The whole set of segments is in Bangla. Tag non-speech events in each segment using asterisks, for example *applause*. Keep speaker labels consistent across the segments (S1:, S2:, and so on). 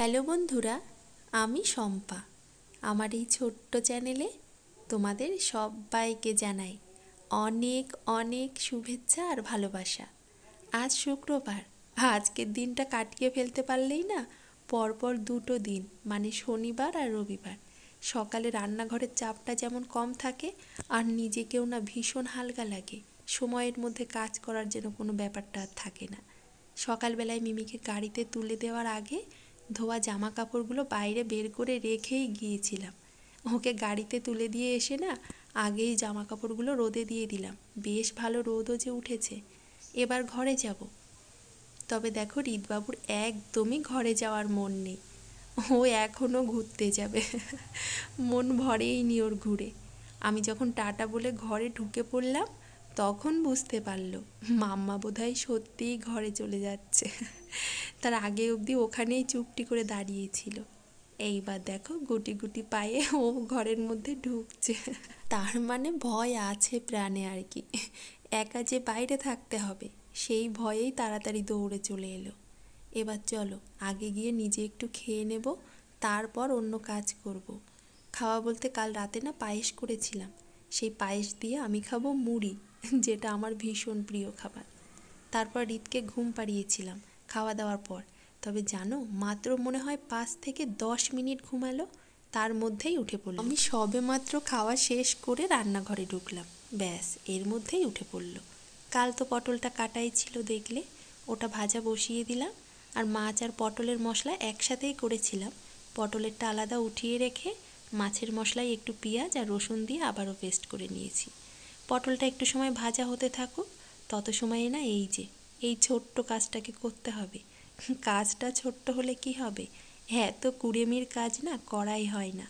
S1: হ্যালো বন্ধুরা আমি শম্পা আমার এই ছোট্ট চ্যানেলে তোমাদের সবাইকে জানাই অনেক অনেক শুভেচ্ছা আর ভালোবাসা আজ শুক্রবার আজকের দিনটা কাটিয়ে ফেলতে পারলেই না পরপর দুটো দিন মানে শনিবার আর রবিবার সকালে রান্নাঘরের চাপটা যেমন কম থাকে আর নিজেকেও না ভীষণ হালকা লাগে সময়ের মধ্যে কাজ করার যেন কোনো ব্যাপারটা আর থাকে না সকালবেলায় মিমিকে গাড়িতে তুলে দেওয়ার আগে ধোয়া জামা কাপড়গুলো বাইরে বের করে রেখেই গিয়েছিলাম ওকে গাড়িতে তুলে দিয়ে এসে না আগেই জামা কাপড়গুলো রোদে দিয়ে দিলাম বেশ ভালো রোদও যে উঠেছে এবার ঘরে যাব তবে দেখো রিদবাবুর একদমই ঘরে যাওয়ার মন নেই ও এখনও ঘুরতে যাবে মন ভরেই নি ওর ঘুরে আমি যখন টাটা বলে ঘরে ঢুকে পড়লাম তখন বুঝতে পারল মাম্মা বোধহয় সত্যিই ঘরে চলে যাচ্ছে তার আগে অবধি ওখানেই চুপটি করে দাঁড়িয়েছিল এইবার দেখো গুটি গুটি পায়ে ও ঘরের মধ্যে ঢুকছে তার মানে ভয় আছে প্রাণে আর কি একা যে বাইরে থাকতে হবে সেই ভয়েই তাড়াতাড়ি দৌড়ে চলে এলো এবার চলো আগে গিয়ে নিজে একটু খেয়ে নেব তারপর অন্য কাজ করব। খাওয়া বলতে কাল রাতে না পায়েস করেছিলাম সেই পায়েস দিয়ে আমি খাবো মুড়ি যেটা আমার ভীষণ প্রিয় খাবার তারপর রীতকে ঘুম পাড়িয়েছিলাম খাওয়া দাওয়ার পর তবে জানো মাত্র মনে হয় পাঁচ থেকে দশ মিনিট ঘুমালো তার মধ্যেই উঠে পড়ল আমি সবে মাত্র খাওয়া শেষ করে রান্নাঘরে ঢুকলাম ব্যাস এর মধ্যেই উঠে পড়ল কাল তো পটলটা কাটাই ছিল দেখলে ওটা ভাজা বসিয়ে দিলাম আর মাছ আর পটলের মশলা একসাথেই করেছিলাম পটলেরটা আলাদা উঠিয়ে রেখে মাছের মশলায় একটু পেঁয়াজ আর রসুন দিয়ে আবারও পেস্ট করে নিয়েছি পটলটা একটু সময় ভাজা হতে থাকুক তত সময়ে না এই যে এই ছোট্ট কাজটাকে করতে হবে কাজটা ছোট্ট হলে কি হবে হ্যাঁ তো কুড়েমির কাজ না করাই হয় না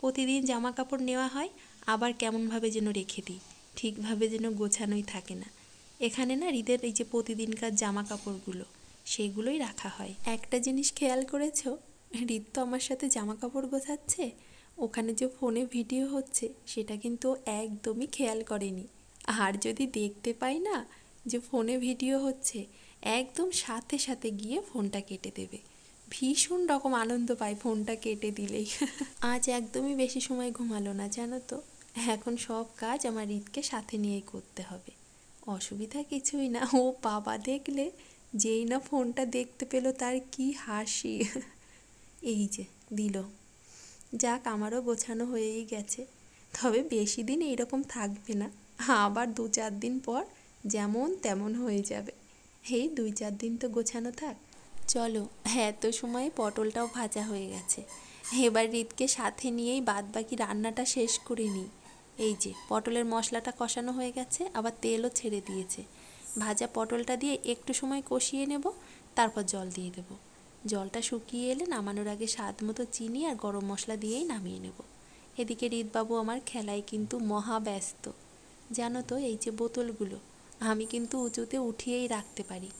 S1: প্রতিদিন জামা কাপড় নেওয়া হয় আবার কেমনভাবে যেন রেখে দিই ঠিকভাবে যেন গোছানোই থাকে না এখানে না হৃদের এই যে প্রতিদিনকার জামা কাপড়গুলো সেগুলোই রাখা হয় একটা জিনিস খেয়াল করেছো হৃদ তো আমার সাথে জামা কাপড় গোছাচ্ছে ওখানে যে ফোনে ভিডিও হচ্ছে সেটা কিন্তু একদমই খেয়াল করেনি আর যদি দেখতে পাই না যে ফোনে ভিডিও হচ্ছে একদম সাথে সাথে গিয়ে ফোনটা কেটে দেবে ভীষণ রকম আনন্দ পায় ফোনটা কেটে দিলেই *laughs* আজ একদমই বেশি সময় ঘুমালো না জানো তো এখন সব কাজ আমার ঈদকে সাথে নিয়েই করতে হবে অসুবিধা কিছুই না ও বাবা দেখলে যেই না ফোনটা দেখতে পেলো তার কি হাসি *laughs* এই যে দিল যাক আমারও গোছানো হয়েই গেছে তবে বেশি দিন এইরকম থাকবে না আবার দু চার দিন পর যেমন তেমন হয়ে যাবে এই দুই চার দিন তো গোছানো থাক চলো হ্যাঁ তো সময়ে পটলটাও ভাজা হয়ে গেছে এবার রিতকে সাথে নিয়েই বাদ বাকি রান্নাটা শেষ করে নিই এই যে পটলের মশলাটা কষানো হয়ে গেছে আবার তেলও ছেড়ে দিয়েছে ভাজা পটলটা দিয়ে একটু সময় কষিয়ে নেব তারপর জল দিয়ে দেব জলটা শুকিয়ে এলে নামানোর আগে স্বাদ মতো চিনি আর গরম মশলা দিয়েই নামিয়ে নেব এদিকে রিতবাবু আমার খেলায় কিন্তু মহা ব্যস্ত জানো তো এই যে বোতলগুলো আমি কিন্তু উঁচুতে উঠিয়েই রাখতে পারি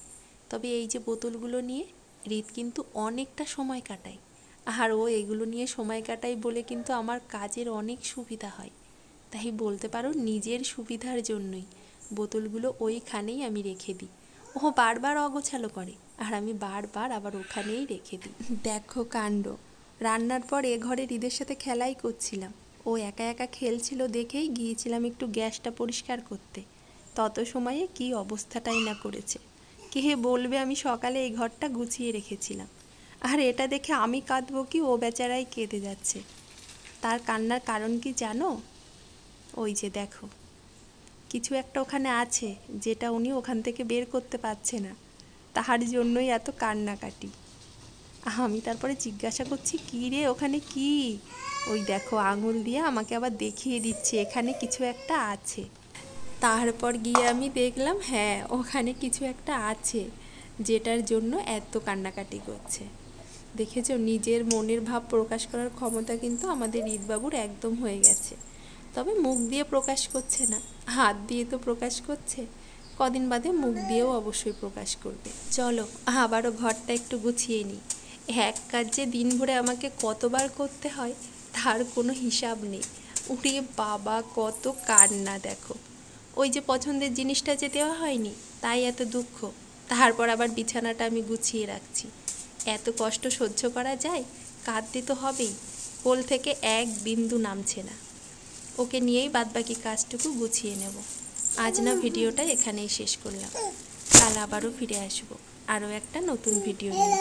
S1: তবে এই যে বোতলগুলো নিয়ে রিত কিন্তু অনেকটা সময় কাটায় আর ও এগুলো নিয়ে সময় কাটাই বলে কিন্তু আমার কাজের অনেক সুবিধা হয় তাই বলতে পারো নিজের সুবিধার জন্যই বোতলগুলো ওইখানেই আমি রেখে দিই ও বারবার অগোছালো করে আর আমি বারবার আবার ওখানেই রেখে দিই দেখো কাণ্ড রান্নার পর এ ঘরে হৃদের সাথে খেলাই করছিলাম ও একা একা খেলছিল দেখেই গিয়েছিলাম একটু গ্যাসটা পরিষ্কার করতে তত সময়ে কি অবস্থাটাই না করেছে কে বলবে আমি সকালে এই ঘরটা গুছিয়ে রেখেছিলাম আর এটা দেখে আমি কাঁদবো কি ও বেচারাই কেঁদে যাচ্ছে তার কান্নার কারণ কি জানো ওই যে দেখো কিছু একটা ওখানে আছে যেটা উনি ওখান থেকে বের করতে পারছে না তাহার জন্যই এত কান্নাকাটি আমি তারপরে জিজ্ঞাসা করছি কী রে ওখানে কি ওই দেখো আঙুল দিয়ে আমাকে আবার দেখিয়ে দিচ্ছে এখানে কিছু একটা আছে তারপর গিয়ে আমি দেখলাম হ্যাঁ ওখানে কিছু একটা আছে যেটার জন্য এত কান্নাকাটি করছে দেখেছ নিজের মনের ভাব প্রকাশ করার ক্ষমতা কিন্তু আমাদের ঈদবাবুর একদম হয়ে গেছে তবে মুখ দিয়ে প্রকাশ করছে না হাত দিয়ে তো প্রকাশ করছে কদিন বাদে মুখ দিয়েও অবশ্যই প্রকাশ করবে চলো আবারও ঘরটা একটু গুছিয়ে নিই এক কাজ যে দিন ভরে আমাকে কতবার করতে হয় তার কোনো হিসাব নেই উড়িয়ে বাবা কত কান্না দেখো ওই যে পছন্দের জিনিসটা যে দেওয়া হয়নি তাই এত দুঃখ তারপর আবার বিছানাটা আমি গুছিয়ে রাখছি এত কষ্ট সহ্য করা যায় কাঁদতে তো হবেই কোল থেকে এক বিন্দু নামছে না ওকে নিয়েই বাদবাকি কাজটুকু গুছিয়ে নেব
S2: আজ না ভিডিওটা
S1: এখানেই শেষ করলাম কাল আবারও ফিরে আসব আরও একটা নতুন ভিডিও নিয়ে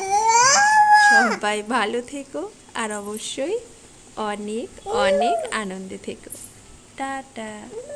S1: সবাই ভালো থেকো আর অবশ্যই অনেক অনেক আনন্দে থেকো টাটা